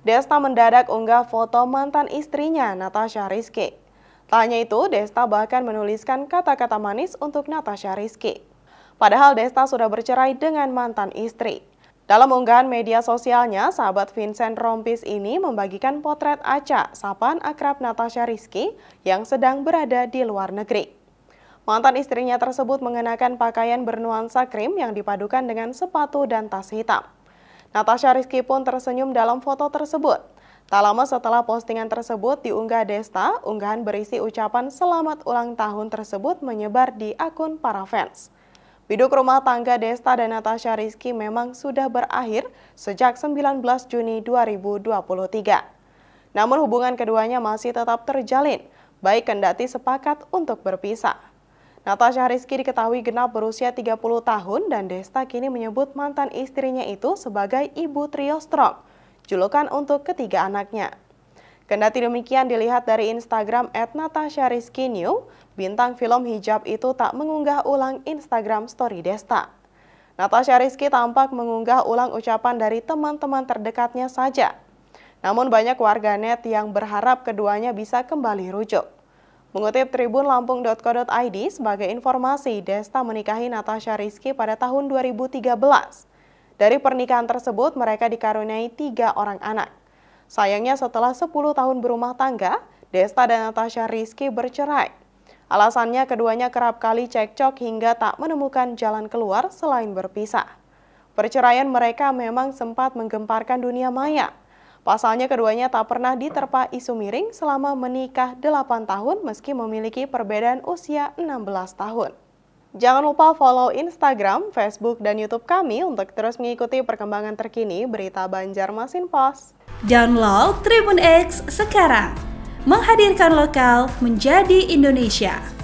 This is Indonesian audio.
Desta mendadak unggah foto mantan istrinya Natasha Rizky. Tanya itu, Desta bahkan menuliskan kata-kata manis untuk Natasha Rizky. Padahal Desta sudah bercerai dengan mantan istri. Dalam unggahan media sosialnya, sahabat Vincent Rompis ini membagikan potret Aca, sapan akrab Natasha Rizky yang sedang berada di luar negeri. Mantan istrinya tersebut mengenakan pakaian bernuansa krim yang dipadukan dengan sepatu dan tas hitam. Natasha Rizky pun tersenyum dalam foto tersebut. Tak lama setelah postingan tersebut diunggah Desta, unggahan berisi ucapan selamat ulang tahun tersebut menyebar di akun para fans. Biduk rumah tangga Desta dan Natasha Rizky memang sudah berakhir sejak 19 Juni 2023. Namun hubungan keduanya masih tetap terjalin, baik kendati sepakat untuk berpisah. Natasha Rizky diketahui genap berusia 30 tahun dan Desta kini menyebut mantan istrinya itu sebagai Ibu Trio Strong, julukan untuk ketiga anaknya. Kendati demikian dilihat dari Instagram at Natasha Rizky New, bintang film hijab itu tak mengunggah ulang Instagram story Desta. Natasha Rizky tampak mengunggah ulang ucapan dari teman-teman terdekatnya saja. Namun banyak warganet yang berharap keduanya bisa kembali rujuk. Mengutip Tribun Lampung.co.id sebagai informasi, Desta menikahi Natasha Rizky pada tahun 2013. Dari pernikahan tersebut, mereka dikaruniai tiga orang anak. Sayangnya setelah 10 tahun berumah tangga, Desta dan Natasha Rizky bercerai. Alasannya keduanya kerap kali cekcok hingga tak menemukan jalan keluar selain berpisah. Perceraian mereka memang sempat menggemparkan dunia maya. Pasalnya keduanya tak pernah diterpa isu miring selama menikah 8 tahun meski memiliki perbedaan usia 16 tahun. Jangan lupa follow Instagram, Facebook, dan Youtube kami untuk terus mengikuti perkembangan terkini berita Banjarmasin Post. Download Tribun X sekarang, menghadirkan lokal menjadi Indonesia.